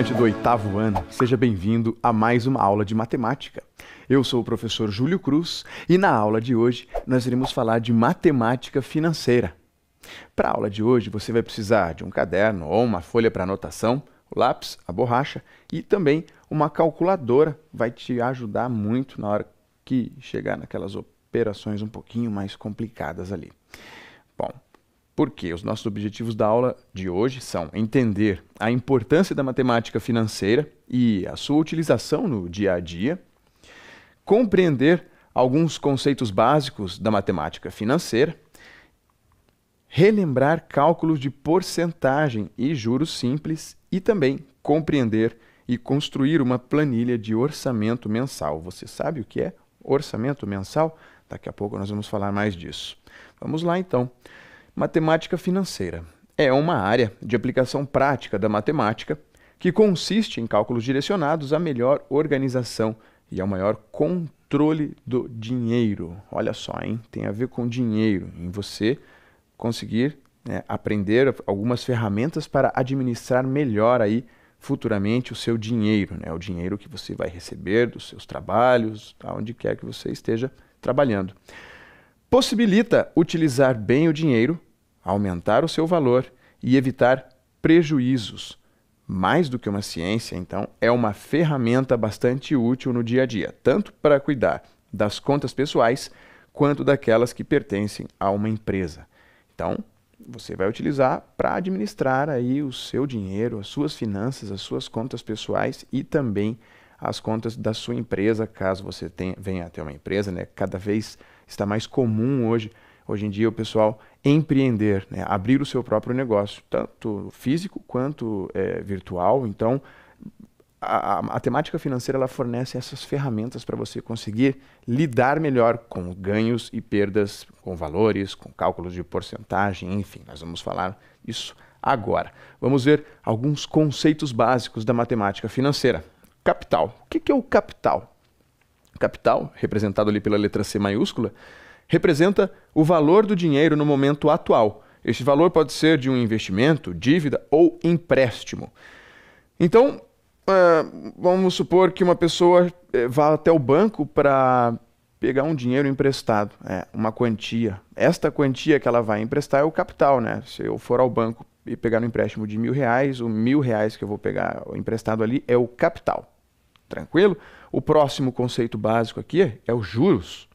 estudante do oitavo ano, seja bem-vindo a mais uma aula de matemática. Eu sou o professor Júlio Cruz e na aula de hoje nós iremos falar de matemática financeira. Para a aula de hoje você vai precisar de um caderno ou uma folha para anotação, o lápis, a borracha e também uma calculadora vai te ajudar muito na hora que chegar naquelas operações um pouquinho mais complicadas ali. Bom, porque os nossos objetivos da aula de hoje são entender a importância da matemática financeira e a sua utilização no dia a dia, compreender alguns conceitos básicos da matemática financeira, relembrar cálculos de porcentagem e juros simples e também compreender e construir uma planilha de orçamento mensal. Você sabe o que é orçamento mensal? Daqui a pouco nós vamos falar mais disso. Vamos lá então. Matemática financeira é uma área de aplicação prática da matemática que consiste em cálculos direcionados à melhor organização e ao maior controle do dinheiro. Olha só, hein? Tem a ver com dinheiro, em você conseguir né, aprender algumas ferramentas para administrar melhor aí futuramente o seu dinheiro, né? O dinheiro que você vai receber dos seus trabalhos, aonde onde quer que você esteja trabalhando possibilita utilizar bem o dinheiro, aumentar o seu valor e evitar prejuízos. Mais do que uma ciência, então, é uma ferramenta bastante útil no dia a dia, tanto para cuidar das contas pessoais quanto daquelas que pertencem a uma empresa. Então, você vai utilizar para administrar aí o seu dinheiro, as suas finanças, as suas contas pessoais e também as contas da sua empresa, caso você tenha, venha a ter uma empresa, né? Cada vez mais está mais comum hoje, hoje em dia, o pessoal empreender, né? abrir o seu próprio negócio, tanto físico quanto é, virtual. Então, a, a, a, temática financeira ela fornece essas ferramentas para você conseguir lidar melhor com ganhos e perdas, com valores, com cálculos de porcentagem, enfim, nós vamos falar isso agora. Vamos ver alguns conceitos básicos da matemática financeira. Capital. O que, que é o capital? capital, representado ali pela letra C maiúscula, representa o valor do dinheiro no momento atual. Esse valor pode ser de um investimento, dívida ou empréstimo. Então, uh, vamos supor que uma pessoa eh, vá até o banco para pegar um dinheiro emprestado, é, uma quantia. Esta quantia que ela vai emprestar é o capital, né? Se eu for ao banco e pegar um empréstimo de mil reais, o mil reais que eu vou pegar emprestado ali é o capital. Tranquilo? O próximo conceito básico aqui é, é os juros.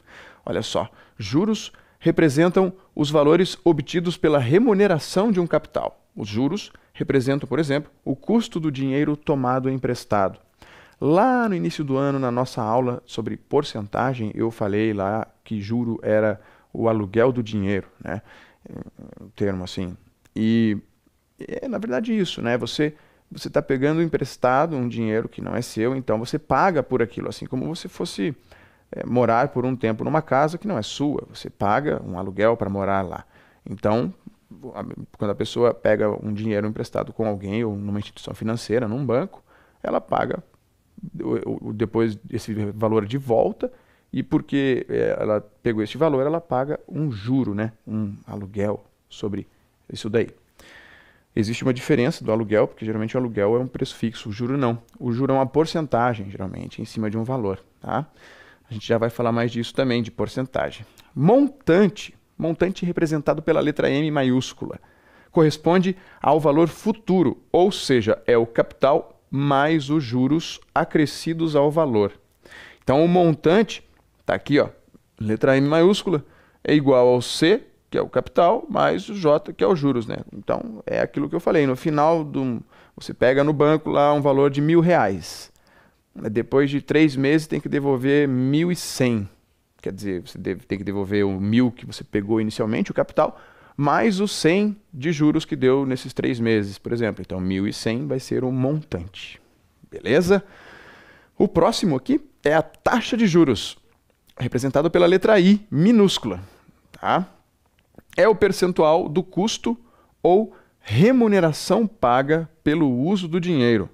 Olha só, juros representam os valores obtidos pela remuneração de um capital. Os juros representam, por exemplo, o custo do dinheiro tomado emprestado. Lá no início do ano, na nossa aula sobre porcentagem, eu falei lá que juro era o aluguel do dinheiro, né? Um termo assim. E é, na verdade, isso, né? Você você está pegando emprestado um dinheiro que não é seu, então você paga por aquilo, assim como você fosse é, morar por um tempo numa casa que não é sua, você paga um aluguel para morar lá. Então, quando a pessoa pega um dinheiro emprestado com alguém ou numa instituição financeira, num banco, ela paga depois esse valor de volta e porque eh, ela pegou esse valor, ela paga um juro, né? um aluguel sobre isso daí. Existe uma diferença do aluguel, porque geralmente o aluguel é um preço fixo, o juro não. O juro é uma porcentagem, geralmente, em cima de um valor. Tá? A gente já vai falar mais disso também, de porcentagem. Montante, montante representado pela letra M maiúscula, corresponde ao valor futuro, ou seja, é o capital mais os juros acrescidos ao valor. Então o montante, está aqui, ó, letra M maiúscula, é igual ao C que é o capital, mais o J, que é os juros, né? Então, é aquilo que eu falei. No final, do, você pega no banco lá um valor de mil reais. Depois de três meses, tem que devolver mil e cem. Quer dizer, você deve, tem que devolver o mil que você pegou inicialmente, o capital, mais os cem de juros que deu nesses três meses, por exemplo. Então, mil e cem vai ser o montante. Beleza? O próximo aqui é a taxa de juros, representada pela letra I minúscula. Tá? é o percentual do custo ou remuneração paga pelo uso do dinheiro.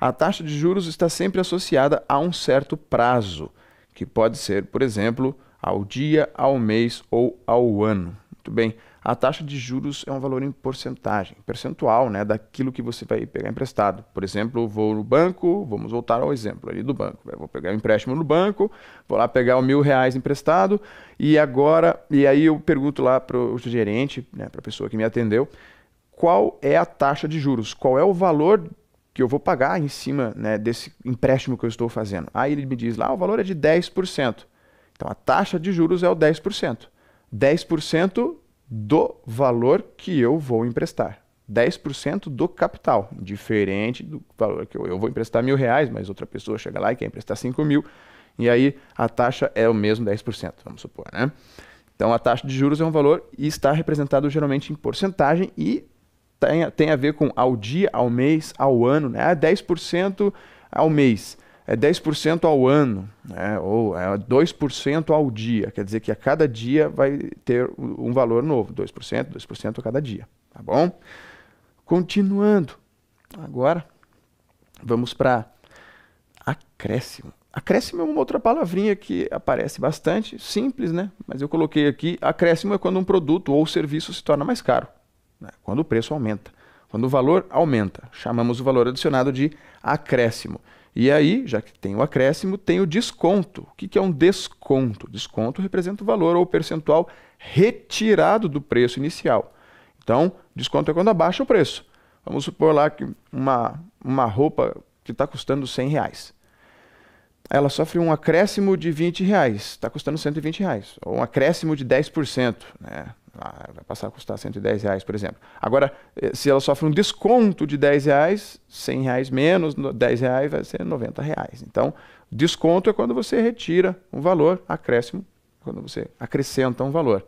A taxa de juros está sempre associada a um certo prazo, que pode ser, por exemplo, ao dia, ao mês ou ao ano. Muito bem. A taxa de juros é um valor em porcentagem, percentual, né, daquilo que você vai pegar emprestado. Por exemplo, vou no banco, vamos voltar ao exemplo ali do banco. vou pegar um empréstimo no banco, vou lá pegar o mil reais emprestado e agora, e aí eu pergunto lá para o gerente, né, para a pessoa que me atendeu, qual é a taxa de juros, qual é o valor que eu vou pagar em cima né, desse empréstimo que eu estou fazendo. Aí ele me diz lá, ah, o valor é de 10%. Então a taxa de juros é o 10%. 10% do valor que eu vou emprestar. 10% do capital, diferente do valor que eu, eu vou emprestar mil reais, mas outra pessoa chega lá e quer emprestar 5 mil, e aí a taxa é o mesmo 10%, vamos supor, né? Então a taxa de juros é um valor e está representado geralmente em porcentagem e tem, a, tem a ver com ao dia, ao mês, ao ano, né? 10% ah, ao mês, é 10% ao ano, né? ou é 2% ao dia. Quer dizer que a cada dia vai ter um valor novo, 2%, 2% a cada dia, tá bom? Continuando, agora vamos para acréscimo. Acréscimo é uma outra palavrinha que aparece bastante, simples, né? Mas eu coloquei aqui: acréscimo é quando um produto ou serviço se torna mais caro, né? quando o preço aumenta. Quando o valor aumenta, chamamos o valor adicionado de acréscimo. E aí, já que tem o acréscimo, tem o desconto. O que é um desconto? Desconto representa o valor ou percentual retirado do preço inicial. Então, desconto é quando abaixa o preço. Vamos supor lá que uma, uma roupa que está custando 100 reais ela sofre um acréscimo de 20 reais, está custando 120 reais, ou um acréscimo de 10%, né? vai passar a custar 110 reais, por exemplo. Agora, eh, se ela sofre um desconto de 10 reais, 100 reais menos 10 reais vai ser 90 reais. Então, desconto é quando você retira um valor, acréscimo, quando você acrescenta um valor.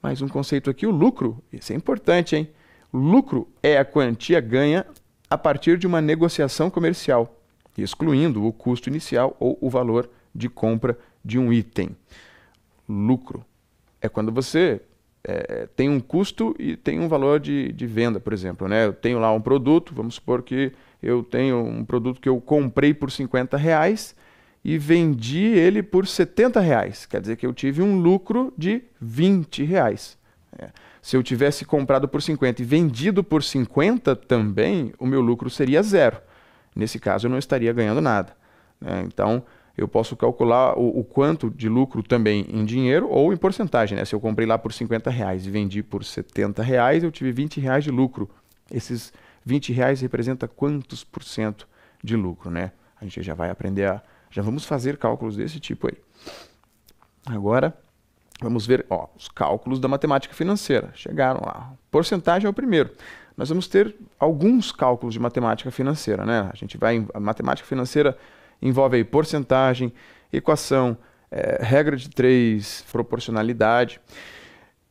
Mais um conceito aqui, o lucro. Isso é importante, hein? Lucro é a quantia ganha a partir de uma negociação comercial excluindo o custo inicial ou o valor de compra de um item. Lucro é quando você é, tem um custo e tem um valor de, de venda, por exemplo. Né? Eu tenho lá um produto, vamos supor que eu tenho um produto que eu comprei por 50 reais e vendi ele por 70 reais. Quer dizer que eu tive um lucro de 20 reais. É. Se eu tivesse comprado por 50 e vendido por 50 também, o meu lucro seria zero. Nesse caso, eu não estaria ganhando nada. Né? Então, eu posso calcular o, o, quanto de lucro também em dinheiro ou em porcentagem. Né? Se eu comprei lá por 50 reais e vendi por 70 reais, eu tive 20 reais de lucro. Esses 20 reais representa quantos por cento de lucro, né? A gente já vai aprender a... Já vamos fazer cálculos desse tipo aí. Agora, vamos ver ó, os cálculos da matemática financeira. Chegaram lá. Porcentagem é o primeiro nós vamos ter alguns cálculos de matemática financeira, né? A gente vai a matemática financeira envolve aí porcentagem, equação, é, regra de três, proporcionalidade.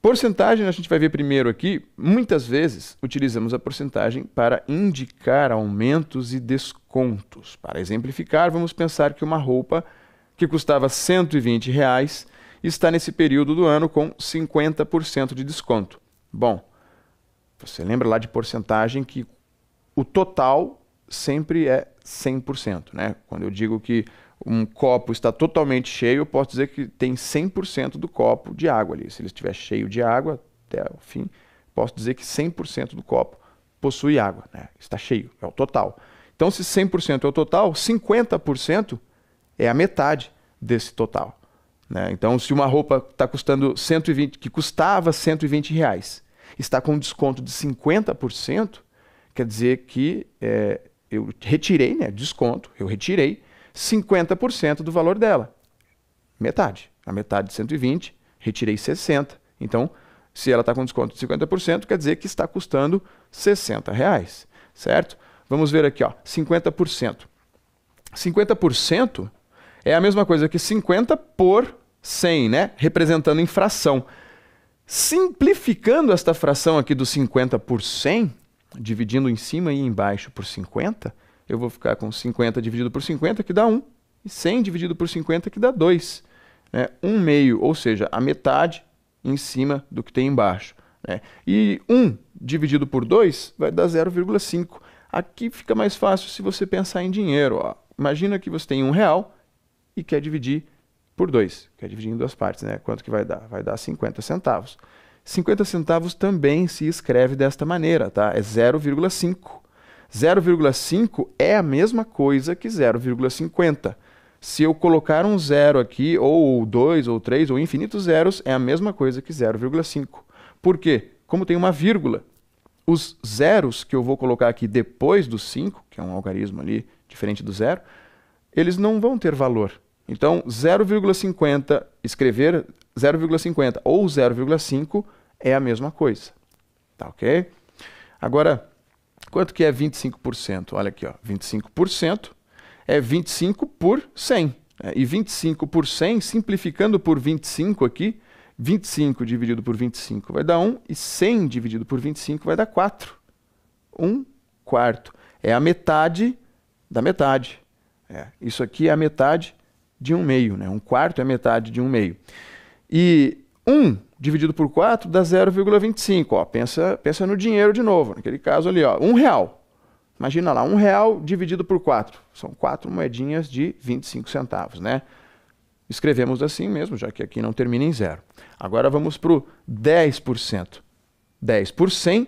Porcentagem, a gente vai ver primeiro aqui, muitas vezes utilizamos a porcentagem para indicar aumentos e descontos. Para exemplificar, vamos pensar que uma roupa que custava 120 reais está nesse período do ano com 50% de desconto. Bom, você lembra lá de porcentagem que o total sempre é 100%. Né? Quando eu digo que um copo está totalmente cheio, eu posso dizer que tem 100% do copo de água ali. Se ele estiver cheio de água até o fim, posso dizer que 100% do copo possui água. Né? Está cheio, é o total. Então, se 100% é o total, 50% é a metade desse total. Né? Então, se uma roupa está custando 120, que custava 120 reais, está com desconto de 50%, quer dizer que é, eu retirei, né? Desconto, eu retirei 50% do valor dela. Metade. A metade de 120, retirei 60. Então, se ela está com desconto de 50%, quer dizer que está custando 60 reais, certo? Vamos ver aqui, ó, 50%. 50% é a mesma coisa que 50 por 100, né? Representando infração. Simplificando esta fração aqui dos 50 por 100, dividindo em cima e embaixo por 50, eu vou ficar com 50 dividido por 50, que dá 1, e 100 dividido por 50, que dá 2. Né? 1 meio, ou seja, a metade em cima do que tem embaixo. Né? E 1 dividido por 2 vai dar 0,5. Aqui fica mais fácil se você pensar em dinheiro. Ó. Imagina que você tem um real e quer dividir por 2, que é dividido em duas partes, né? Quanto que vai dar? Vai dar 50 centavos. 50 centavos também se escreve desta maneira, tá? É 0,5. 0,5 é a mesma coisa que 0,50. Se eu colocar um zero aqui, ou dois, ou três, ou infinitos zeros, é a mesma coisa que 0,5. Por quê? Como tem uma vírgula, os zeros que eu vou colocar aqui depois do 5, que é um algarismo ali, diferente do zero, eles não vão ter valor. Então, 0,50, escrever 0,50 ou 0,5 é a mesma coisa. Tá ok? Agora, quanto que é 25%? Olha aqui, ó, 25% é 25 por 100. Né? E 25 por 100, simplificando por 25 aqui, 25 dividido por 25 vai dar 1, e 100 dividido por 25 vai dar 4. 1 quarto. É a metade da metade. É, isso aqui é a metade de um meio, né? Um quarto é metade de um meio. E 1 um dividido por 4 dá 0,25. Ó, pensa, pensa no dinheiro de novo, naquele caso ali, ó, um real. Imagina lá, um real dividido por 4. São quatro moedinhas de 25 centavos, né? Escrevemos assim mesmo, já que aqui não termina em zero. Agora vamos para o 10%. 10 por 100,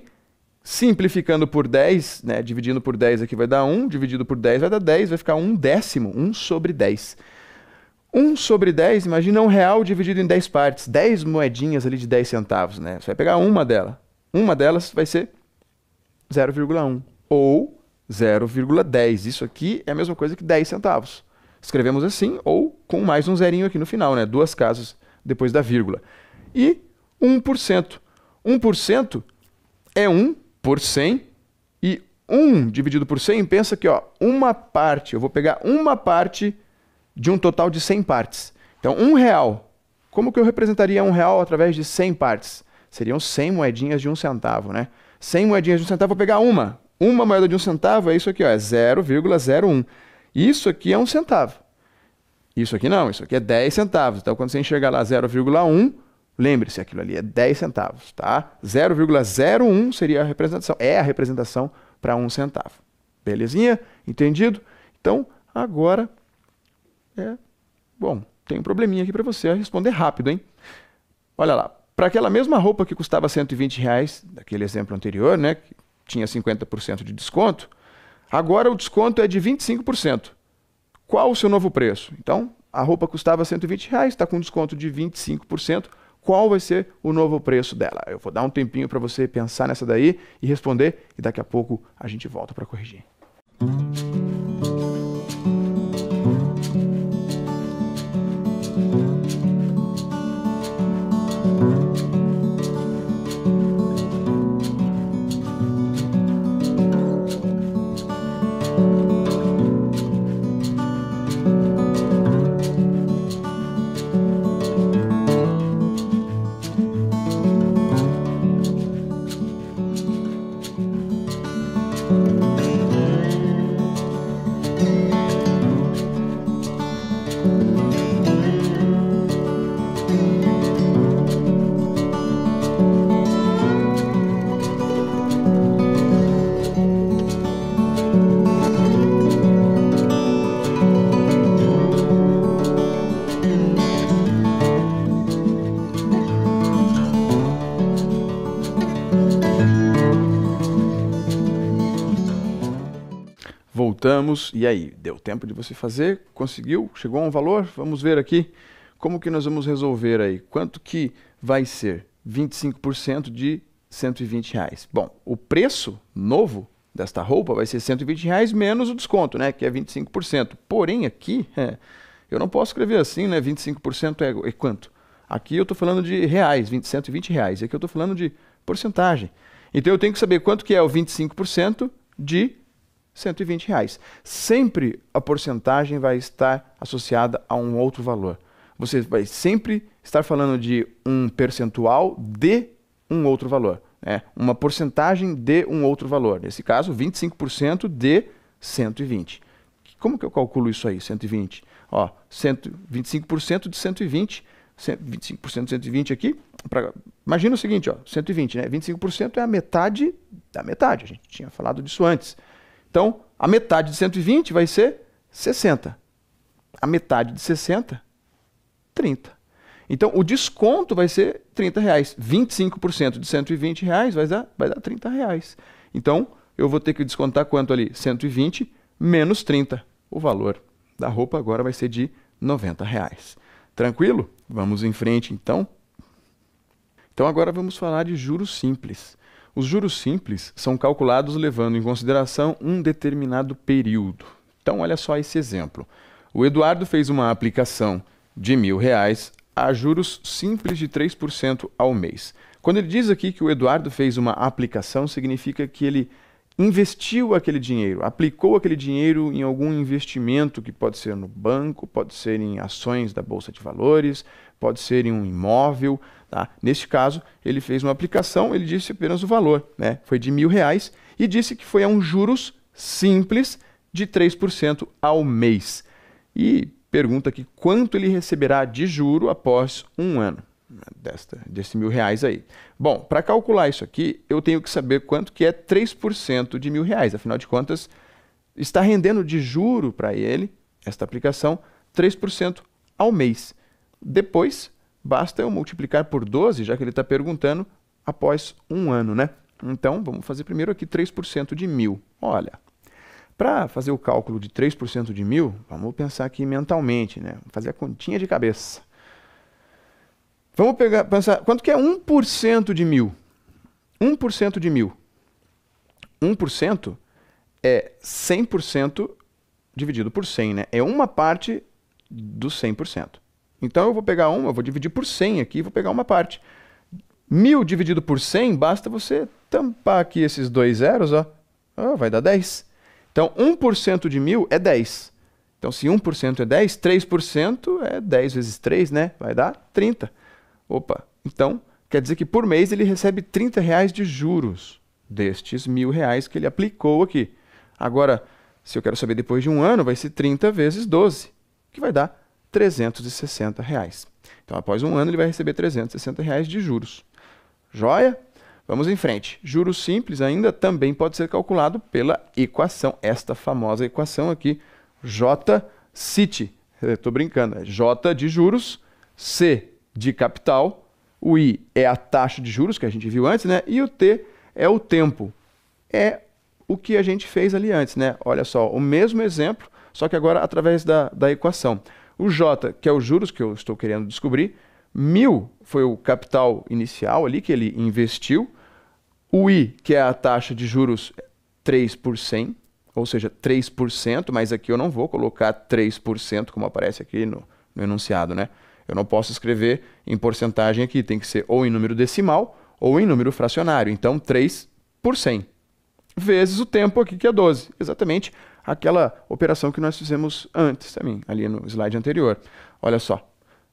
simplificando por 10, né? dividindo por 10 aqui vai dar 1, dividido por 10 vai dar 10, vai ficar 1 décimo, 1 sobre 10. 1 sobre 10, imagina um real dividido em 10 partes, 10 moedinhas ali de 10 centavos, né? Você vai pegar uma dela. Uma delas vai ser 0,1 ou 0,10. Isso aqui é a mesma coisa que 10 centavos. Escrevemos assim ou com mais um zerinho aqui no final, né? Duas casas depois da vírgula. E 1%. 1% é 1 por 100 e 1 dividido por 100, pensa que ó, uma parte, eu vou pegar uma parte de um total de 100 partes. Então, um real. Como que eu representaria um real através de 100 partes? Seriam 100 moedinhas de um centavo, né? 100 moedinhas de um centavo, vou pegar uma. Uma moeda de um centavo é isso aqui, ó, é 0,01. Isso aqui é um centavo. Isso aqui não, isso aqui é 10 centavos. Então, quando você enxergar lá 0,1, lembre-se, aquilo ali é 10 centavos, tá? 0,01 seria a representação, é a representação para um centavo. Belezinha? Entendido? Então, agora é, bom, tem um probleminha aqui para você responder rápido, hein? Olha lá, para aquela mesma roupa que custava 120 reais, daquele exemplo anterior, né, que tinha 50% de desconto, agora o desconto é de 25%. Qual o seu novo preço? Então, a roupa custava 120 reais, está com desconto de 25%. Qual vai ser o novo preço dela? Eu vou dar um tempinho para você pensar nessa daí e responder, e daqui a pouco a gente volta para corrigir. Música voltamos. E aí, deu tempo de você fazer? Conseguiu? Chegou a um valor? Vamos ver aqui como que nós vamos resolver aí. Quanto que vai ser 25% de 120 reais? Bom, o preço novo desta roupa vai ser 120 reais menos o desconto, né? Que é 25%. Porém, aqui, é, eu não posso escrever assim, né? 25% é, é quanto? Aqui eu estou falando de reais, 20, 120 reais. Aqui eu estou falando de porcentagem. Então eu tenho que saber quanto que é o 25% de 120 reais. Sempre a porcentagem vai estar associada a um outro valor. Você vai sempre estar falando de um percentual de um outro valor. Né? Uma porcentagem de um outro valor. Nesse caso, 25% de 120. Como que eu calculo isso aí, 120? Ó, 25% de 120, 25% de 120 aqui. Pra, imagina o seguinte, ó, 120, né? 25% é a metade da metade. A gente tinha falado disso antes. Então, a metade de 120 vai ser 60. A metade de 60, 30. Então, o desconto vai ser 30 reais. 25% de 120 reais vai dar, vai dar 30 reais. Então, eu vou ter que descontar quanto ali? 120 menos 30. O valor da roupa agora vai ser de 90 reais. Tranquilo? Vamos em frente, então. Então, agora vamos falar de juros simples. Os juros simples são calculados levando em consideração um determinado período. Então, olha só esse exemplo. O Eduardo fez uma aplicação de mil reais a juros simples de 3% ao mês. Quando ele diz aqui que o Eduardo fez uma aplicação, significa que ele investiu aquele dinheiro, aplicou aquele dinheiro em algum investimento que pode ser no banco, pode ser em ações da bolsa de valores, pode ser em um imóvel. Tá? Neste caso, ele fez uma aplicação, ele disse apenas o valor, né? foi de mil reais, e disse que foi a um juros simples de 3% ao mês. E pergunta aqui quanto ele receberá de juro após um ano desta, desse mil reais aí. Bom, para calcular isso aqui, eu tenho que saber quanto que é 3% de mil reais. Afinal de contas, está rendendo de juro para ele, esta aplicação, 3% ao mês. Depois, Basta eu multiplicar por 12, já que ele está perguntando, após um ano, né? Então, vamos fazer primeiro aqui 3% de mil. Olha, para fazer o cálculo de 3% de mil, vamos pensar aqui mentalmente, né? Vamos fazer a continha de cabeça. Vamos pegar, pensar, quanto que é 1% de mil? 1% de mil. 1% é 100% dividido por 100, né? É uma parte do 100%. Então eu vou pegar uma, vou dividir por 100 aqui, e vou pegar uma parte. 1.000 dividido por 100, basta você tampar aqui esses dois zeros, ó. ó vai dar 10. Então 1% de 1.000 é 10. Então se 1% é 10, 3% é 10 vezes 3, né? Vai dar 30. Opa, então quer dizer que por mês ele recebe 30 reais de juros destes mil reais que ele aplicou aqui. Agora, se eu quero saber depois de um ano, vai ser 30 vezes 12, que vai dar 360 reais. Então, após um ano, ele vai receber 360 reais de juros. Joia? Vamos em frente. Juros simples ainda também pode ser calculado pela equação, esta famosa equação aqui, J cit Estou eh, brincando, é J de juros, C de capital, o I é a taxa de juros que a gente viu antes, né? E o T é o tempo. É o que a gente fez ali antes, né? Olha só, o mesmo exemplo, só que agora através da, da equação. O J, que é os juros que eu estou querendo descobrir, mil foi o capital inicial ali que ele investiu. O I, que é a taxa de juros 3 por 100, ou seja, 3%, mas aqui eu não vou colocar 3%, como aparece aqui no, no enunciado, né? Eu não posso escrever em porcentagem aqui, tem que ser ou em número decimal ou em número fracionário. Então, 3 por 100 vezes o tempo aqui, que é 12. Exatamente aquela operação que nós fizemos antes também, ali no slide anterior. Olha só,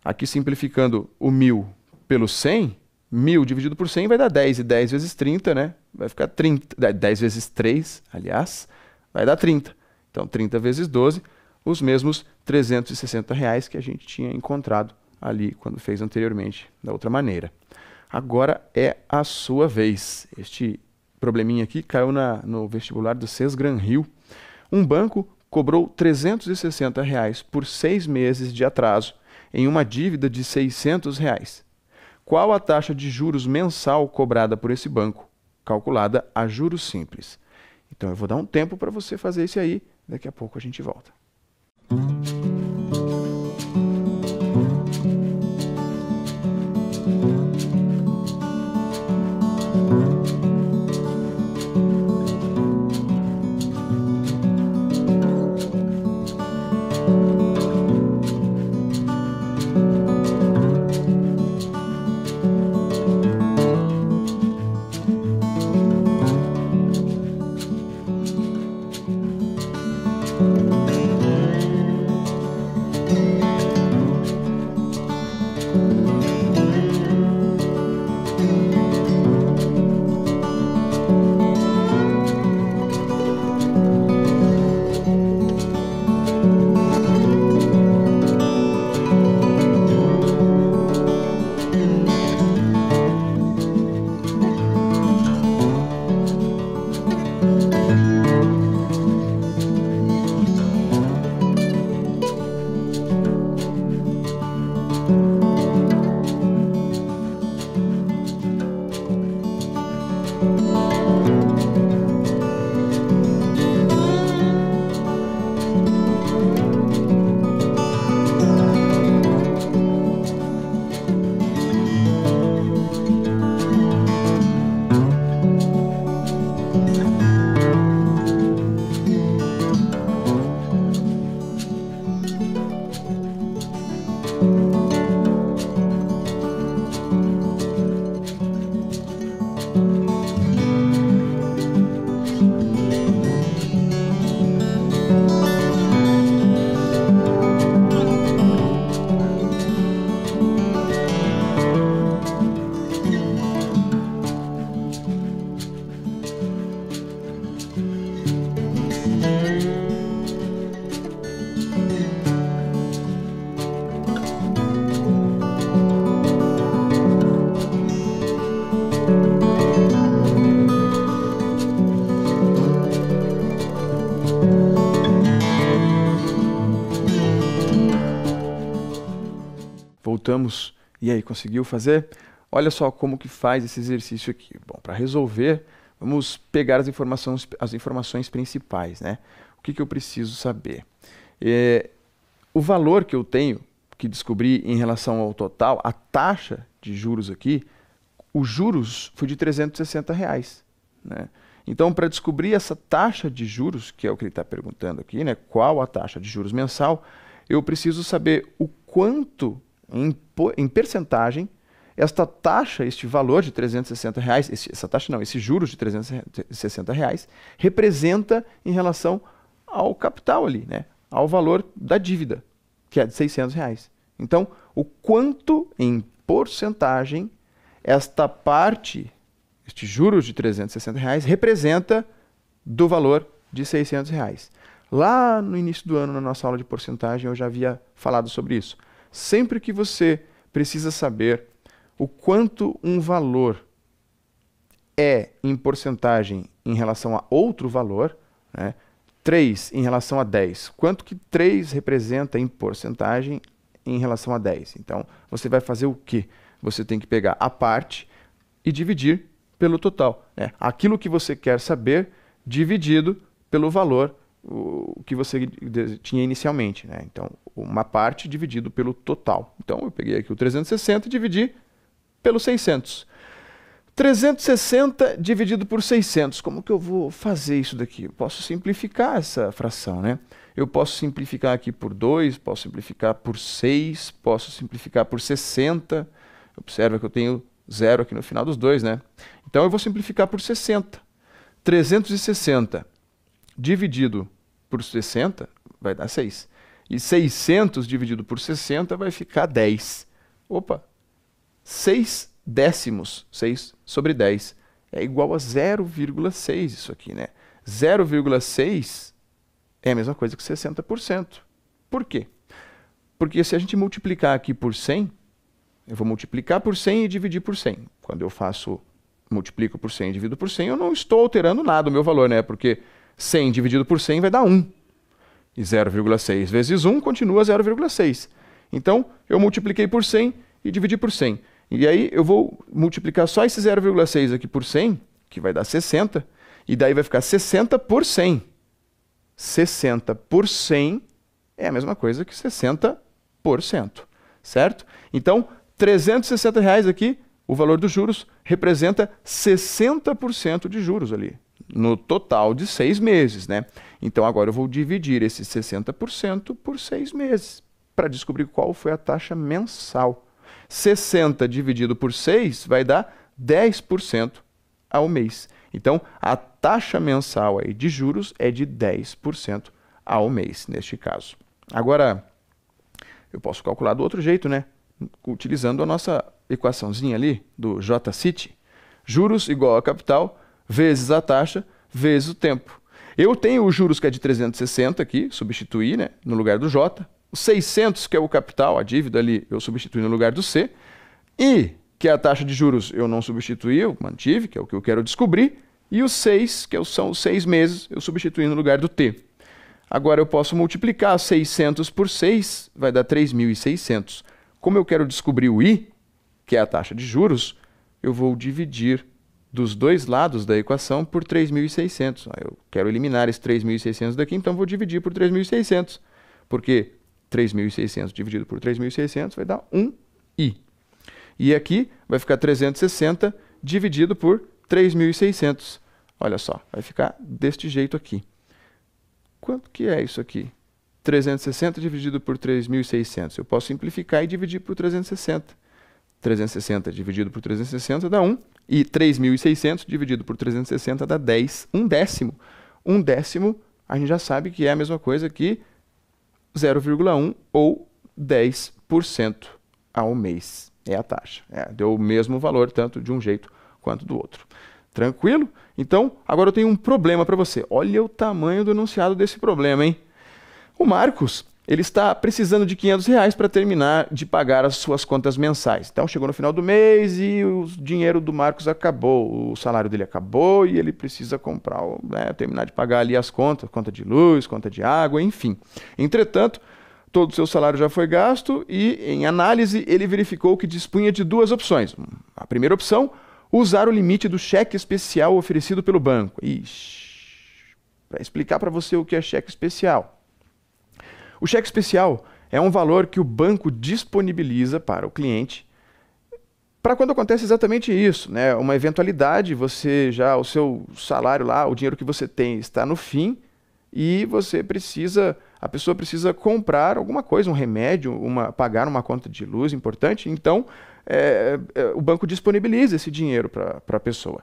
aqui simplificando o 1.000 pelo 100, 1.000 dividido por 100 vai dar 10, e 10 vezes 30, né? Vai ficar 30. 10 vezes 3, aliás, vai dar 30. Então, 30 vezes 12, os mesmos 360 reais que a gente tinha encontrado ali quando fez anteriormente, da outra maneira. Agora é a sua vez. Este probleminha aqui caiu na, no vestibular do SESGran Rio, um banco cobrou 360 reais por seis meses de atraso em uma dívida de 600 reais. Qual a taxa de juros mensal cobrada por esse banco, calculada a juros simples? Então eu vou dar um tempo para você fazer isso aí. Daqui a pouco a gente volta. Thank you. E aí, conseguiu fazer? Olha só como que faz esse exercício aqui. Bom, para resolver, vamos pegar as informações, as informações principais, né? O que, que eu preciso saber? É, o valor que eu tenho que descobri em relação ao total, a taxa de juros aqui, os juros foi de 360 reais, né? Então, para descobrir essa taxa de juros, que é o que ele está perguntando aqui, né? qual a taxa de juros mensal, eu preciso saber o quanto em, em percentagem, esta taxa, este valor de 360 reais, esse, essa taxa não, esse juros de 360 reais, representa em relação ao capital ali, né? ao valor da dívida, que é de 600 reais. Então, o quanto em porcentagem esta parte, este juros de 360 reais, representa do valor de 600 reais. Lá no início do ano, na nossa aula de porcentagem, eu já havia falado sobre isso sempre que você precisa saber o quanto um valor é em porcentagem em relação a outro valor, né? 3 em relação a 10. Quanto que 3 representa em porcentagem em relação a 10? Então, você vai fazer o quê? Você tem que pegar a parte e dividir pelo total. Né? Aquilo que você quer saber dividido pelo valor o, que você tinha inicialmente. Né? Então, uma parte dividido pelo total. Então eu peguei aqui o 360 e dividi pelo 600. 360 dividido por 600. Como que eu vou fazer isso daqui? Eu posso simplificar essa fração, né? Eu posso simplificar aqui por 2, posso simplificar por 6, posso simplificar por 60. Observa que eu tenho zero aqui no final dos dois, né? Então eu vou simplificar por 60. 360 dividido por 60 vai dar 6. E 600 dividido por 60 vai ficar 10. Opa, 6 décimos, 6 sobre 10, é igual a 0,6 isso aqui, né? 0,6 é a mesma coisa que 60%. Por quê? Porque se a gente multiplicar aqui por 100, eu vou multiplicar por 100 e dividir por 100. Quando eu faço multiplico por 100 e divido por 100, eu não estou alterando nada o meu valor, né? Porque 100 dividido por 100 vai dar 1. E 0,6 vezes 1 continua 0,6. Então, eu multipliquei por 100 e dividi por 100. E aí, eu vou multiplicar só esse 0,6 aqui por 100, que vai dar 60, e daí vai ficar 60 por 100. 60 por 100 é a mesma coisa que 60%, certo? Então, 360 reais aqui, o valor dos juros representa 60% de juros ali no total de seis meses, né? Então agora eu vou dividir esses 60% por seis meses para descobrir qual foi a taxa mensal. 60 dividido por 6 vai dar 10% ao mês. Então, a taxa mensal aí de juros é de 10% ao mês, neste caso. Agora, eu posso calcular do outro jeito, né? Utilizando a nossa equaçãozinha ali do j Juros igual a capital vezes a taxa, vezes o tempo. Eu tenho os juros que é de 360 aqui, substituí né, no lugar do J. Os 600, que é o capital, a dívida ali, eu substituí no lugar do C. E, que é a taxa de juros, eu não substituí, eu mantive, que é o que eu quero descobrir. E os 6, é que são os 6 meses, eu substituí no lugar do T. Agora eu posso multiplicar 600 por 6, vai dar 3.600. Como eu quero descobrir o I, que é a taxa de juros, eu vou dividir dos dois lados da equação por 3.600. eu quero eliminar esse 3.600 daqui, então vou dividir por 3.600, porque 3.600 dividido por 3.600 vai dar 1i. E aqui vai ficar 360 dividido por 3.600. Olha só, vai ficar deste jeito aqui. Quanto que é isso aqui? 360 dividido por 3.600. Eu posso simplificar e dividir por 360. 360 dividido por 360 dá 1, e 3.600 dividido por 360 dá 10, um décimo. Um décimo a gente já sabe que é a mesma coisa que 0,1 ou 10% ao mês. É a taxa. É, deu o mesmo valor, tanto de um jeito quanto do outro. Tranquilo? Então, agora eu tenho um problema para você. Olha o tamanho do enunciado desse problema, hein? O Marcos ele está precisando de 500 reais para terminar de pagar as suas contas mensais. Então chegou no final do mês e o dinheiro do Marcos acabou, o salário dele acabou e ele precisa comprar, né, terminar de pagar ali as contas, conta de luz, conta de água, enfim. Entretanto, todo o seu salário já foi gasto e, em análise, ele verificou que dispunha de duas opções. A primeira opção, usar o limite do cheque especial oferecido pelo banco. Ixi, para explicar para você o que é cheque especial. O cheque especial é um valor que o banco disponibiliza para o cliente para quando acontece exatamente isso, né? Uma eventualidade, você já o seu salário lá, o dinheiro que você tem está no fim e você precisa, a pessoa precisa comprar alguma coisa, um remédio, uma pagar uma conta de luz importante. Então, é, é, o banco disponibiliza esse dinheiro para a pessoa.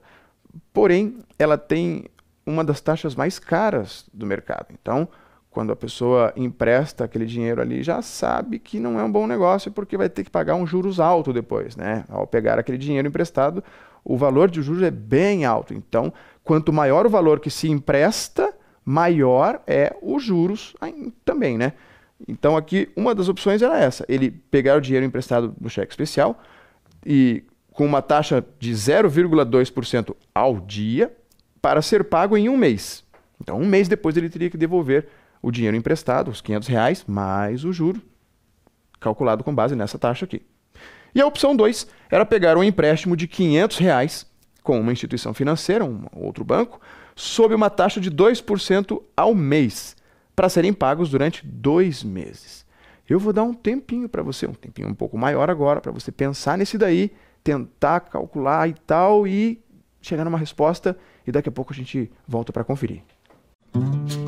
Porém, ela tem uma das taxas mais caras do mercado. Então, quando a pessoa empresta aquele dinheiro ali, já sabe que não é um bom negócio porque vai ter que pagar um juros alto depois, né? Ao pegar aquele dinheiro emprestado, o valor de juros é bem alto. Então, quanto maior o valor que se empresta, maior é os juros também, né? Então, aqui uma das opções era essa: ele pegar o dinheiro emprestado no cheque especial e com uma taxa de 0,2% ao dia para ser pago em um mês. Então, um mês depois ele teria que devolver o dinheiro emprestado, os 500 reais, mais o juro, calculado com base nessa taxa aqui. E a opção 2 era pegar um empréstimo de 500 reais com uma instituição financeira, um outro banco, sob uma taxa de 2% ao mês, para serem pagos durante dois meses. Eu vou dar um tempinho para você, um tempinho um pouco maior agora, para você pensar nesse daí, tentar calcular e tal, e chegar numa resposta, e daqui a pouco a gente volta para conferir. Música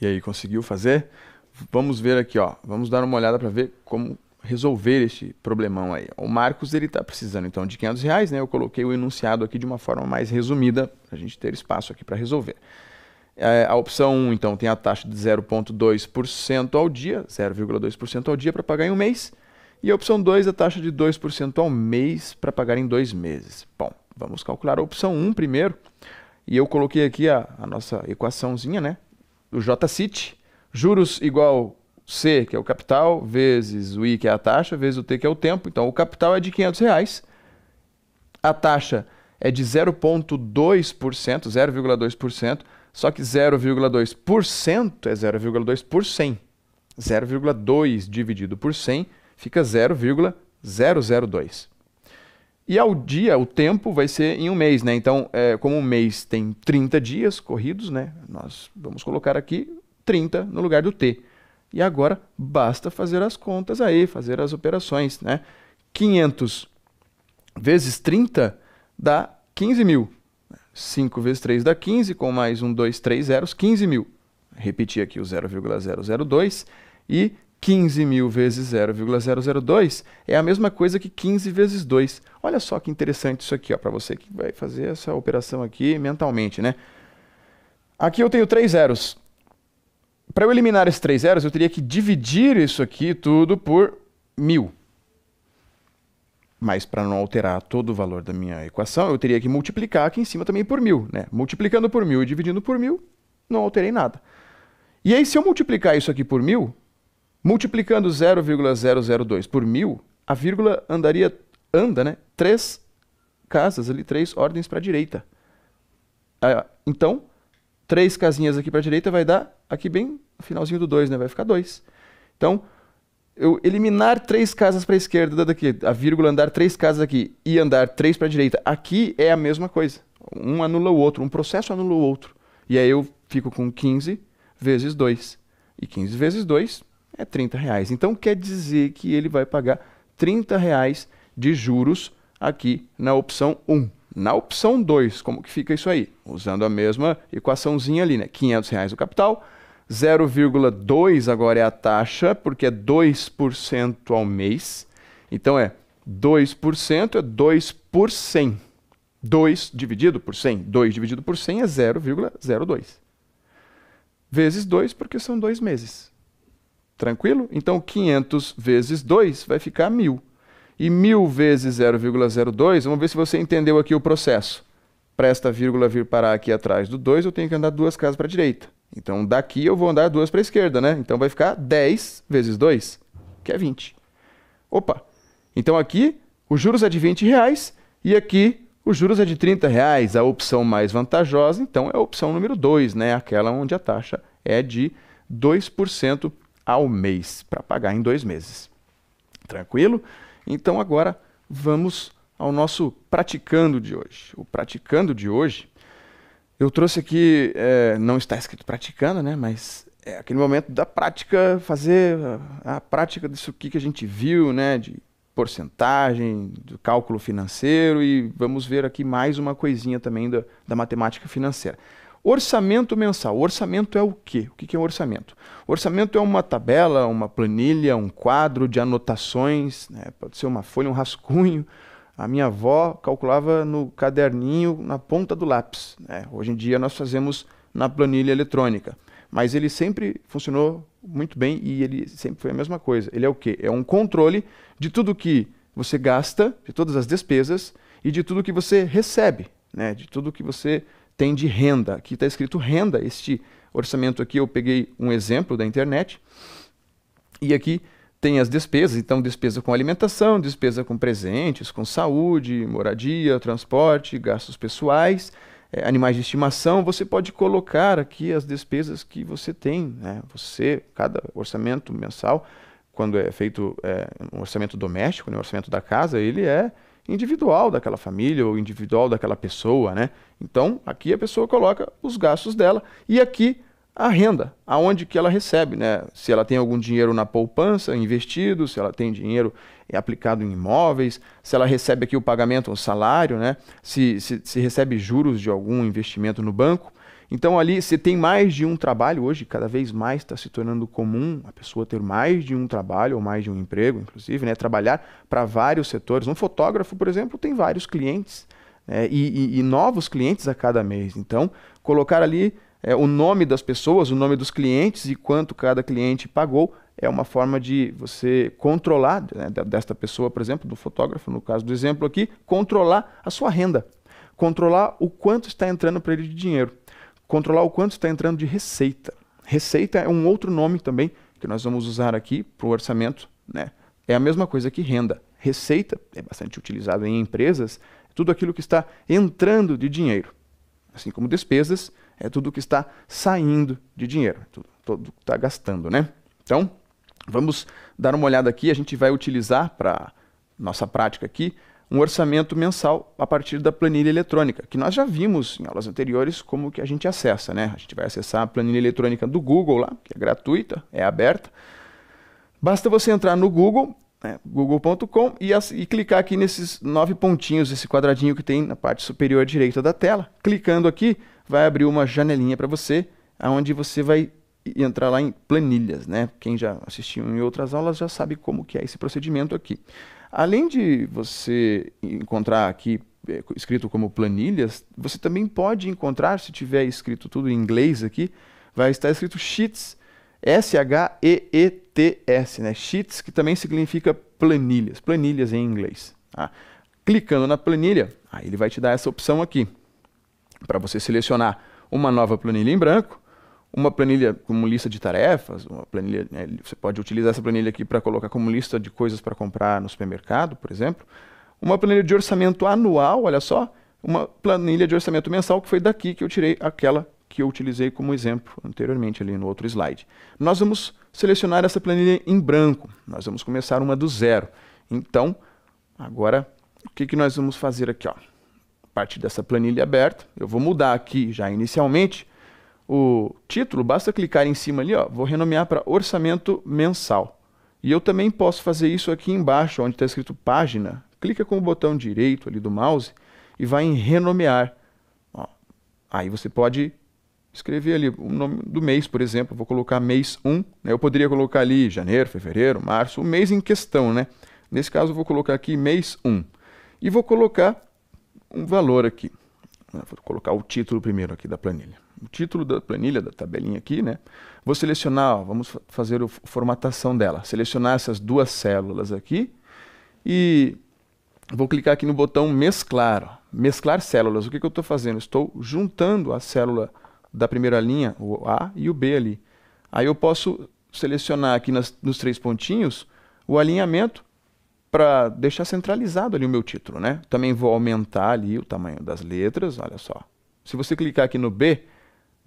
E aí, conseguiu fazer? Vamos ver aqui, ó. Vamos dar uma olhada para ver como resolver este problemão aí. O Marcos ele está precisando então de 500 reais, né? Eu coloquei o enunciado aqui de uma forma mais resumida para a gente ter espaço aqui para resolver. É, a opção 1 então tem a taxa de 0,2% ao dia, 0,2% ao dia para pagar em um mês. E a opção 2, a taxa de 2% ao mês para pagar em dois meses. Bom, vamos calcular a opção 1 primeiro. E eu coloquei aqui a, a nossa equaçãozinha, né? do JCIT, juros igual C, que é o capital, vezes o I, que é a taxa, vezes o T, que é o tempo. Então, o capital é de 500 reais. A taxa é de 0,2%, 0,2%, só que 0,2% é 0,2 por 100. 0,2 dividido por 100 fica 0,002. E ao dia, o tempo vai ser em um mês, né? Então, é, como um mês tem 30 dias corridos, né? Nós vamos colocar aqui 30 no lugar do T. E agora basta fazer as contas aí, fazer as operações, né? 500 vezes 30 dá 15 mil. 5 vezes 3 dá 15, com mais um, dois, três zeros, 15 mil. Repetir aqui o 0,002 e 15 mil vezes 0,002 é a mesma coisa que 15 vezes 2. Olha só que interessante isso aqui, para você que vai fazer essa operação aqui mentalmente, né? Aqui eu tenho três zeros. Para eu eliminar esses três zeros, eu teria que dividir isso aqui tudo por mil. Mas para não alterar todo o valor da minha equação, eu teria que multiplicar aqui em cima também por mil. Né? Multiplicando por mil e dividindo por mil, não alterei nada. E aí, se eu multiplicar isso aqui por mil, Multiplicando 0,002 por mil, a vírgula andaria, anda, né? Três casas ali, três ordens para a direita. Ah, então, três casinhas aqui para a direita vai dar aqui bem no finalzinho do 2, né? Vai ficar 2. Então, eu eliminar três casas para a esquerda daqui, a vírgula andar três casas aqui e andar três para a direita, aqui é a mesma coisa. Um anula o outro, um processo anula o outro. E aí eu fico com 15 vezes 2. E 15 vezes 2 é 30 reais. Então quer dizer que ele vai pagar 30 reais de juros aqui na opção 1. Na opção 2, como que fica isso aí? Usando a mesma equaçãozinha ali, né? 500 reais o capital, 0,2 agora é a taxa, porque é 2% ao mês. Então é 2% é 2 por 100. 2 dividido por 100, 2 dividido por 100 é 0,02. Vezes 2, porque são dois meses. Tranquilo? Então 500 vezes 2 vai ficar 1000. E 1000 vezes 0,02, vamos ver se você entendeu aqui o processo. Para esta vírgula vir parar aqui atrás do 2, eu tenho que andar duas casas para a direita. Então daqui eu vou andar duas para a esquerda, né? Então vai ficar 10 vezes 2, que é 20. Opa! Então aqui os juros é de 20 reais e aqui os juros é de 30 reais, a opção mais vantajosa, então é a opção número 2, né? aquela onde a taxa é de 2% ao mês, para pagar em dois meses. Tranquilo? Então agora vamos ao nosso praticando de hoje. O praticando de hoje, eu trouxe aqui, é, não está escrito praticando, né? Mas é aquele momento da prática, fazer a, a prática disso aqui que a gente viu, né? De porcentagem, do cálculo financeiro e vamos ver aqui mais uma coisinha também da, da matemática financeira. Orçamento mensal. Orçamento é o quê? O que é um orçamento? Orçamento é uma tabela, uma planilha, um quadro de anotações, né? pode ser uma folha, um rascunho. A minha avó calculava no caderninho, na ponta do lápis. Né? Hoje em dia nós fazemos na planilha eletrônica. Mas ele sempre funcionou muito bem e ele sempre foi a mesma coisa. Ele é o quê? É um controle de tudo que você gasta, de todas as despesas e de tudo que você recebe, né? de tudo que você tem de renda. Aqui está escrito renda. Este orçamento aqui eu peguei um exemplo da internet. E aqui tem as despesas, então despesa com alimentação, despesa com presentes, com saúde, moradia, transporte, gastos pessoais, é, animais de estimação. Você pode colocar aqui as despesas que você tem, né? Você, cada orçamento mensal, quando é feito é, um orçamento doméstico, né? um orçamento da casa, ele é individual daquela família ou individual daquela pessoa, né? Então, aqui a pessoa coloca os gastos dela e aqui a renda, aonde que ela recebe, né? Se ela tem algum dinheiro na poupança, investido, se ela tem dinheiro aplicado em imóveis, se ela recebe aqui o pagamento, o salário, né? Se, se, se recebe juros de algum investimento no banco. Então ali você tem mais de um trabalho, hoje cada vez mais está se tornando comum a pessoa ter mais de um trabalho ou mais de um emprego, inclusive, né? trabalhar para vários setores. Um fotógrafo, por exemplo, tem vários clientes né? e, e, e, novos clientes a cada mês. Então, colocar ali é, o nome das pessoas, o nome dos clientes e quanto cada cliente pagou é uma forma de você controlar, né? desta pessoa, por exemplo, do fotógrafo, no caso do exemplo aqui, controlar a sua renda, controlar o quanto está entrando para ele de dinheiro controlar o quanto está entrando de receita. Receita é um outro nome também que nós vamos usar aqui para o orçamento, né? É a mesma coisa que renda. Receita é bastante utilizado em empresas, é tudo aquilo que está entrando de dinheiro. Assim como despesas, é tudo que está saindo de dinheiro, tudo, tudo que está gastando, né? Então, vamos dar uma olhada aqui, a gente vai utilizar para nossa prática aqui um orçamento mensal a partir da planilha eletrônica, que nós já vimos em aulas anteriores como que a gente acessa, né? A gente vai acessar a planilha eletrônica do Google lá, que é gratuita, é aberta. Basta você entrar no Google, né, google.com, e, e, clicar aqui nesses nove pontinhos, esse quadradinho que tem na parte superior direita da tela. Clicando aqui, vai abrir uma janelinha para você, aonde você vai entrar lá em planilhas, né? Quem já assistiu em outras aulas já sabe como que é esse procedimento aqui. Além de você encontrar aqui eh, escrito como planilhas, você também pode encontrar, se tiver escrito tudo em inglês aqui, vai estar escrito sheets, S-H-E-E-T-S, né? Sheets, que também significa planilhas, planilhas em inglês. Tá? Clicando na planilha, aí ele vai te dar essa opção aqui, para você selecionar uma nova planilha em branco, uma planilha como lista de tarefas, uma planilha, né, você pode utilizar essa planilha aqui para colocar como lista de coisas para comprar no supermercado, por exemplo. Uma planilha de orçamento anual, olha só, uma planilha de orçamento mensal que foi daqui que eu tirei aquela que eu utilizei como exemplo anteriormente ali no outro slide. Nós vamos selecionar essa planilha em branco, nós vamos começar uma do zero. Então, agora, o que, que nós vamos fazer aqui? Ó? A partir dessa planilha aberta, eu vou mudar aqui já inicialmente o título, basta clicar em cima ali, ó, vou renomear para orçamento mensal. E eu também posso fazer isso aqui embaixo, onde está escrito página. Clica com o botão direito ali do mouse e vai em renomear. Ó, aí você pode escrever ali o nome do mês, por exemplo. Vou colocar mês 1. Né? Eu poderia colocar ali janeiro, fevereiro, março, o mês em questão. Né? Nesse caso, eu vou colocar aqui mês 1. E vou colocar um valor aqui. Vou colocar o título primeiro aqui da planilha o título da planilha, da tabelinha aqui, né? Vou selecionar, ó, vamos fazer a formatação dela. Selecionar essas duas células aqui e vou clicar aqui no botão mesclar. Ó. Mesclar células. O que, que eu estou fazendo? Estou juntando a célula da primeira linha, o A e o B ali. Aí eu posso selecionar aqui nas, nos três pontinhos o alinhamento para deixar centralizado ali o meu título, né? Também vou aumentar ali o tamanho das letras, olha só. Se você clicar aqui no B,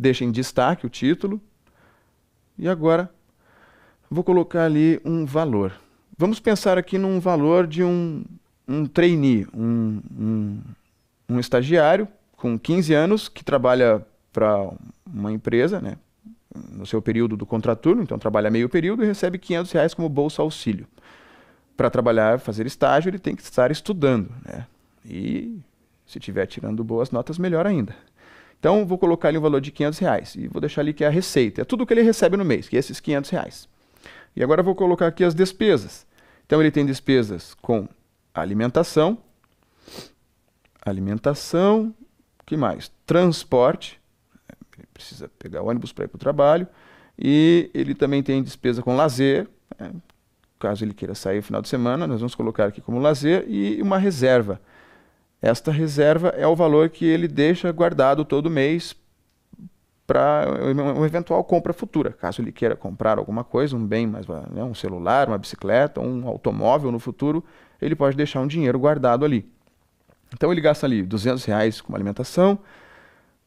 deixa em destaque o título. E agora vou colocar ali um valor. Vamos pensar aqui num valor de um, um trainee, um, um, um estagiário com 15 anos que trabalha para uma empresa, né, no seu período do contraturno, então trabalha meio período e recebe 500 reais como bolsa auxílio. Para trabalhar, fazer estágio, ele tem que estar estudando, né? E se tiver tirando boas notas, melhor ainda. Então, vou colocar ali um valor de 500 reais e vou deixar ali que é a receita. É tudo que ele recebe no mês, que é esses 500 reais. E agora vou colocar aqui as despesas. Então, ele tem despesas com alimentação, alimentação, que mais? Transporte, ele precisa pegar ônibus para ir para o trabalho, e ele também tem despesa com lazer, né? caso ele queira sair no final de semana, nós vamos colocar aqui como lazer, e uma reserva. Esta reserva é o valor que ele deixa guardado todo mês para uma eventual compra futura, caso ele queira comprar alguma coisa, um bem, mais, né, um celular, uma bicicleta, um automóvel no futuro, ele pode deixar um dinheiro guardado ali. Então ele gasta ali 200 reais com alimentação,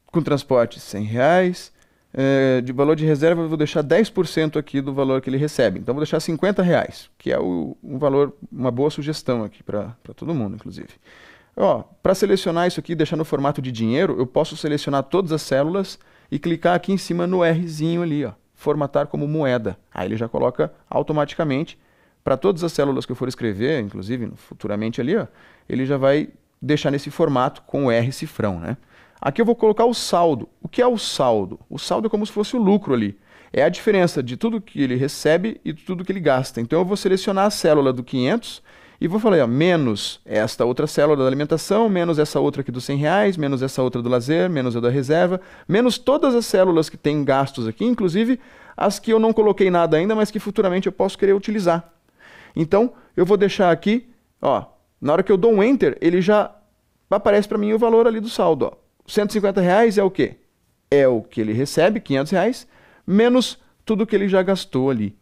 com transporte 100 reais, eh, de valor de reserva eu vou deixar 10% aqui do valor que ele recebe, então vou deixar 50 reais, que é o, um valor, uma boa sugestão aqui para todo mundo, inclusive. Ó, para selecionar isso aqui, deixar no formato de dinheiro, eu posso selecionar todas as células e clicar aqui em cima no Rzinho ali, ó, formatar como moeda. Aí ele já coloca automaticamente para todas as células que eu for escrever, inclusive futuramente ali, ó, ele já vai deixar nesse formato com o R cifrão, né? Aqui eu vou colocar o saldo. O que é o saldo? O saldo é como se fosse o lucro ali. É a diferença de tudo que ele recebe e tudo que ele gasta. Então eu vou selecionar a célula do 500 e vou falar, ó, menos esta outra célula da alimentação, menos essa outra aqui dos 100 reais, menos essa outra do lazer, menos a da reserva, menos todas as células que têm gastos aqui, inclusive as que eu não coloquei nada ainda, mas que futuramente eu posso querer utilizar. Então, eu vou deixar aqui, ó, na hora que eu dou um Enter, ele já aparece para mim o valor ali do saldo. Ó. 150 reais é o quê? É o que ele recebe, 500 reais, menos tudo que ele já gastou ali.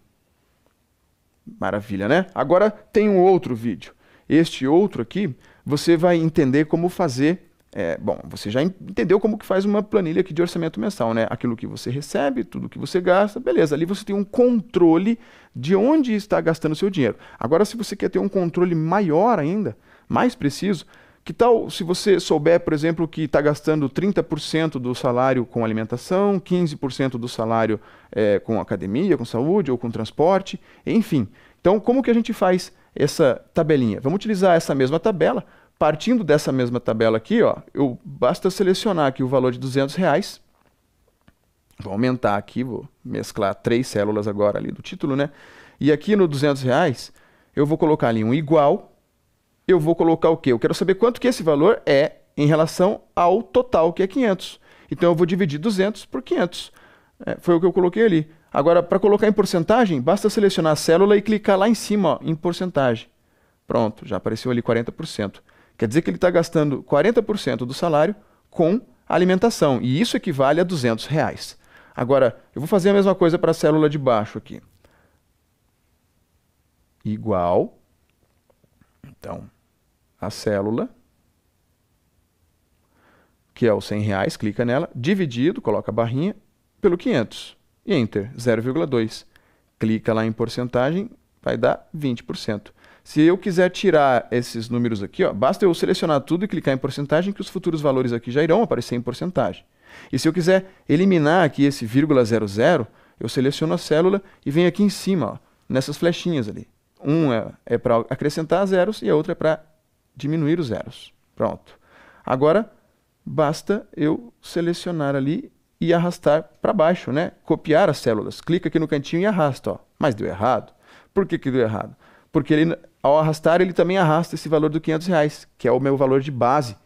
Maravilha, né? Agora tem um outro vídeo. Este outro aqui, você vai entender como fazer. É, bom, você já entendeu como que faz uma planilha aqui de orçamento mensal, né? Aquilo que você recebe, tudo que você gasta, beleza. Ali você tem um controle de onde está gastando o seu dinheiro. Agora, se você quer ter um controle maior ainda, mais preciso, que tal se você souber, por exemplo, que está gastando 30% do salário com alimentação, 15% do salário é, com academia, com saúde ou com transporte, enfim. Então, como que a gente faz essa tabelinha? Vamos utilizar essa mesma tabela. Partindo dessa mesma tabela aqui, ó, eu basta selecionar aqui o valor de 200 reais. Vou aumentar aqui, vou mesclar três células agora ali do título, né? E aqui no 200 reais, eu vou colocar ali um igual eu vou colocar o quê? Eu quero saber quanto que esse valor é em relação ao total, que é 500. Então, eu vou dividir 200 por 500. É, foi o que eu coloquei ali. Agora, para colocar em porcentagem, basta selecionar a célula e clicar lá em cima, ó, em porcentagem. Pronto, já apareceu ali 40%. Quer dizer que ele está gastando 40% do salário com alimentação, e isso equivale a 200 reais. Agora, eu vou fazer a mesma coisa para a célula de baixo aqui. Igual então, a célula, que é os 100 reais, clica nela, dividido, coloca a barrinha, pelo 500. E enter, 0,2. Clica lá em porcentagem, vai dar 20%. Se eu quiser tirar esses números aqui, ó, basta eu selecionar tudo e clicar em porcentagem, que os futuros valores aqui já irão aparecer em porcentagem. E se eu quiser eliminar aqui esse vírgula 00, eu seleciono a célula e venho aqui em cima, ó, nessas flechinhas ali. Um é, é para acrescentar zeros e a outra é para diminuir os zeros. Pronto. Agora, basta eu selecionar ali e arrastar para baixo, né? Copiar as células. Clica aqui no cantinho e arrasta, ó. Mas deu errado. Por que, que deu errado? Porque ele, ao arrastar, ele também arrasta esse valor do 500 reais, que é o meu valor de base,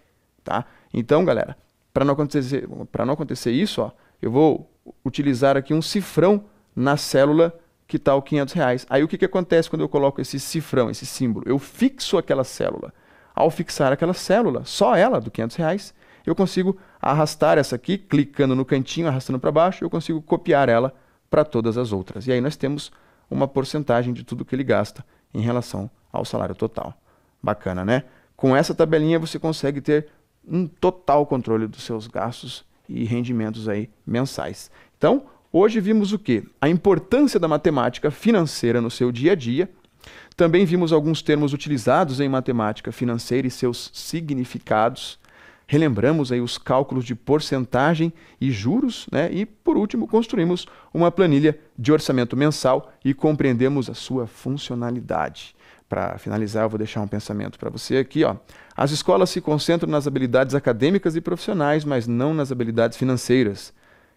tá? Então, galera, para não acontecer para não acontecer isso, ó, eu vou utilizar aqui um cifrão na célula que tal tá 500 reais. Aí o que, que acontece quando eu coloco esse cifrão, esse símbolo? Eu fixo aquela célula. Ao fixar aquela célula, só ela, do 500 reais, eu consigo arrastar essa aqui, clicando no cantinho, arrastando para baixo, eu consigo copiar ela para todas as outras. E aí nós temos uma porcentagem de tudo que ele gasta em relação ao salário total. Bacana, né? Com essa tabelinha você consegue ter um total controle dos seus gastos e rendimentos aí mensais. Então, Hoje vimos o que? A importância da matemática financeira no seu dia a dia. Também vimos alguns termos utilizados em matemática financeira e seus significados. Relembramos aí os cálculos de porcentagem e juros, né? E por último, construímos uma planilha de orçamento mensal e compreendemos a sua funcionalidade. Para finalizar, eu vou deixar um pensamento para você aqui, ó. As escolas se concentram nas habilidades acadêmicas e profissionais, mas não nas habilidades financeiras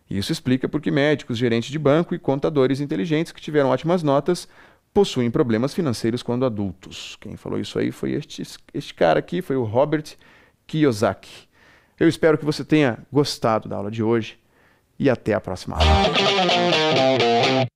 isso explica porque médicos, gerentes de banco e contadores inteligentes que tiveram ótimas notas possuem problemas financeiros quando adultos. Quem falou isso aí foi este, este cara aqui, foi o Robert Kiyosaki. Eu espero que você tenha gostado da aula de hoje e até a próxima aula.